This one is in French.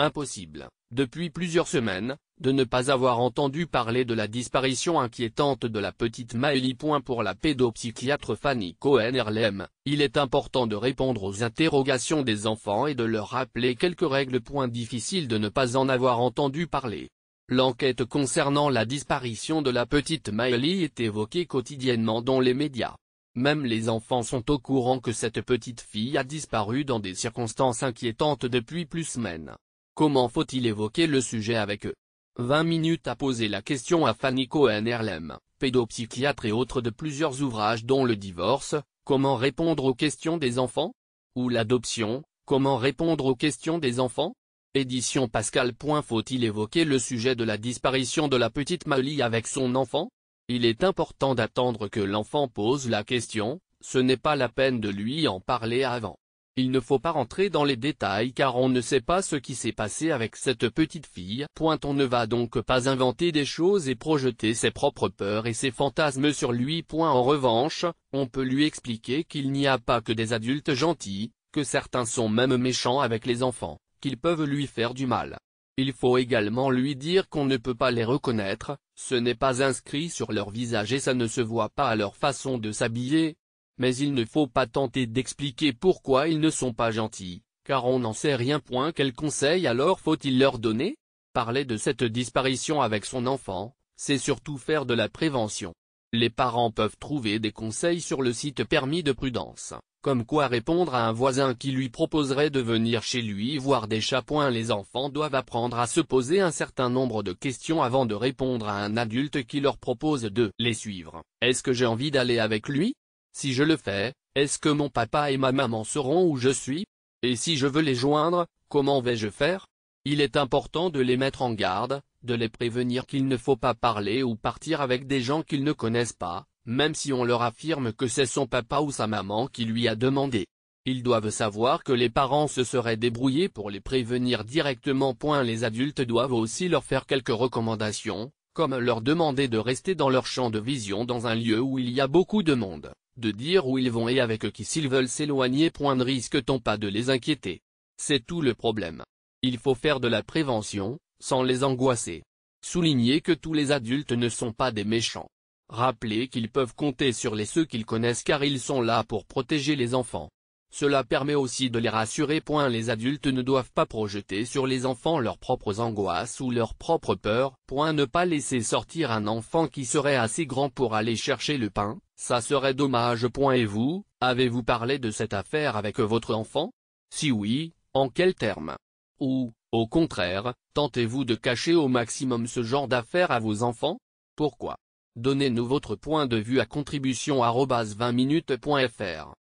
Impossible, depuis plusieurs semaines, de ne pas avoir entendu parler de la disparition inquiétante de la petite Point Pour la pédopsychiatre Fanny cohen herlem il est important de répondre aux interrogations des enfants et de leur rappeler quelques règles. Point difficile de ne pas en avoir entendu parler. L'enquête concernant la disparition de la petite Maëlie est évoquée quotidiennement dans les médias. Même les enfants sont au courant que cette petite fille a disparu dans des circonstances inquiétantes depuis plus semaines. Comment faut-il évoquer le sujet avec eux 20 minutes à poser la question à Fanny Cohen-Erlem, pédopsychiatre et autre de plusieurs ouvrages dont Le divorce, Comment répondre aux questions des enfants Ou l'adoption, Comment répondre aux questions des enfants Édition Pascal. Faut-il évoquer le sujet de la disparition de la petite Mali avec son enfant Il est important d'attendre que l'enfant pose la question, ce n'est pas la peine de lui en parler avant. Il ne faut pas rentrer dans les détails car on ne sait pas ce qui s'est passé avec cette petite fille. Point on ne va donc pas inventer des choses et projeter ses propres peurs et ses fantasmes sur lui. Point en revanche, on peut lui expliquer qu'il n'y a pas que des adultes gentils, que certains sont même méchants avec les enfants, qu'ils peuvent lui faire du mal. Il faut également lui dire qu'on ne peut pas les reconnaître, ce n'est pas inscrit sur leur visage et ça ne se voit pas à leur façon de s'habiller, mais il ne faut pas tenter d'expliquer pourquoi ils ne sont pas gentils, car on n'en sait rien. Point Quels conseils alors faut-il leur donner Parler de cette disparition avec son enfant, c'est surtout faire de la prévention. Les parents peuvent trouver des conseils sur le site Permis de prudence, comme quoi répondre à un voisin qui lui proposerait de venir chez lui voir des chapeaux Les enfants doivent apprendre à se poser un certain nombre de questions avant de répondre à un adulte qui leur propose de les suivre. Est-ce que j'ai envie d'aller avec lui si je le fais, est-ce que mon papa et ma maman seront où je suis Et si je veux les joindre, comment vais-je faire Il est important de les mettre en garde, de les prévenir qu'il ne faut pas parler ou partir avec des gens qu'ils ne connaissent pas, même si on leur affirme que c'est son papa ou sa maman qui lui a demandé. Ils doivent savoir que les parents se seraient débrouillés pour les prévenir directement. Les adultes doivent aussi leur faire quelques recommandations, comme leur demander de rester dans leur champ de vision dans un lieu où il y a beaucoup de monde, de dire où ils vont et avec qui s'ils veulent s'éloigner. Ne risque-t-on pas de les inquiéter C'est tout le problème. Il faut faire de la prévention, sans les angoisser. Souligner que tous les adultes ne sont pas des méchants. Rappeler qu'ils peuvent compter sur les ceux qu'ils connaissent car ils sont là pour protéger les enfants. Cela permet aussi de les rassurer. Les adultes ne doivent pas projeter sur les enfants leurs propres angoisses ou leurs propres peurs. Ne pas laisser sortir un enfant qui serait assez grand pour aller chercher le pain, ça serait dommage. Et vous, avez-vous parlé de cette affaire avec votre enfant Si oui, en quels termes Ou, au contraire, tentez-vous de cacher au maximum ce genre d'affaires à vos enfants Pourquoi Donnez-nous votre point de vue à contribution 20minutes.fr